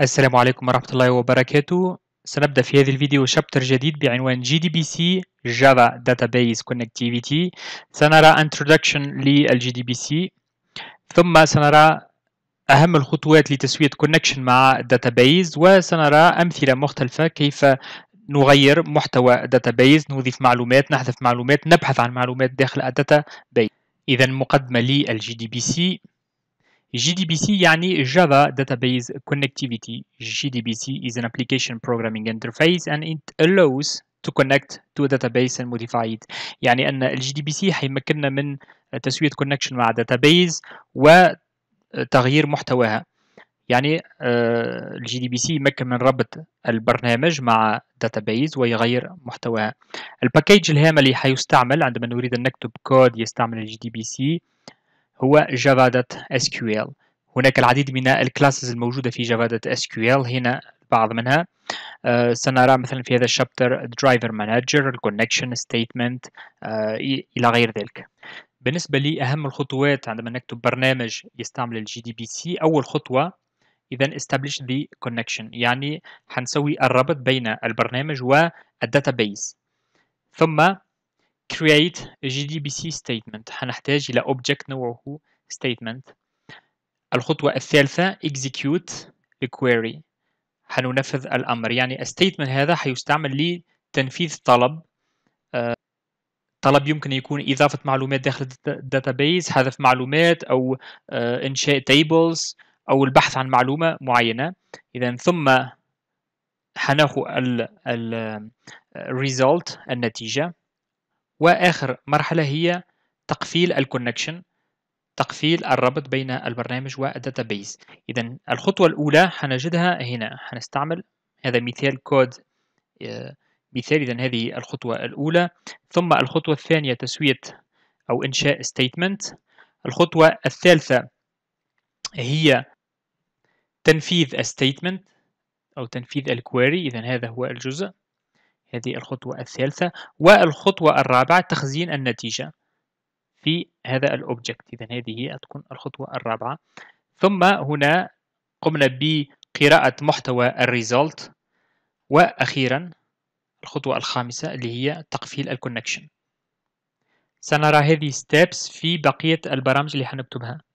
السلام عليكم ورحمة الله وبركاته سنبدأ في هذا الفيديو شابتر جديد بعنوان GDBC Java Database Connectivity سنرى Introduction GDBC ثم سنرى أهم الخطوات لتسوية Connection مع Database وسنرى أمثلة مختلفة كيف نغير محتوى Database نضيف معلومات نحذف معلومات نبحث عن معلومات داخل Database إذا مقدمة GDBC GDBC يعني Java Database Connectivity. GDBC is an application programming interface and it allows to connect to a database and modify it. يعني أن GDBC حيمكننا من تسوية connection مع database وتغيير محتواها. يعني الجي دي يمكن من ربط البرنامج مع database ويغير محتواها الباكيج الهام اللي حيستعمل عندما نريد أن نكتب كود يستعمل GDBC. دي بي سي هو كيو ال هناك العديد من الكلاسز الموجودة في كيو ال هنا بعض منها آه، سنرى مثلا في هذا الشابتر درايفر مانجر الكونكشن ستيتمنت إلى غير ذلك بالنسبة لأهم الخطوات عندما نكتب برنامج يستعمل الجي دي بي سي أول خطوة إذا establish the connection يعني حنسوي الربط بين البرنامج والداتابيس ثم create a gdbc statement هنحتاج إلى object نوعه statement الخطوة الثالثة execute the query هننفذ الأمر يعني statement هذا هيستعمل لتنفيذ طلب آه، طلب يمكن يكون إضافة معلومات داخل الداتابيز حذف معلومات أو آه، إنشاء tables أو البحث عن معلومة معينة إذا ثم هناخد ال آه، result النتيجة واخر مرحله هي تقفيل الكونكشن تقفيل الربط بين البرنامج بيس اذا الخطوه الاولى حنجدها هنا حنستعمل هذا مثال كود آه، مثال اذا هذه الخطوه الاولى ثم الخطوه الثانيه تسويه او انشاء ستيتمنت الخطوه الثالثه هي تنفيذ الستيتمنت او تنفيذ الكويري اذا هذا هو الجزء هذه الخطوة الثالثة والخطوة الرابعة تخزين النتيجة في هذا الأوبجكت إذا هذه هي تكون الخطوة الرابعة ثم هنا قمنا بقراءة محتوى الريزولت وأخيرا الخطوة الخامسة اللي هي تقفيل الكونكشن سنرى هذه ستابس في بقية البرامج اللي حنكتبها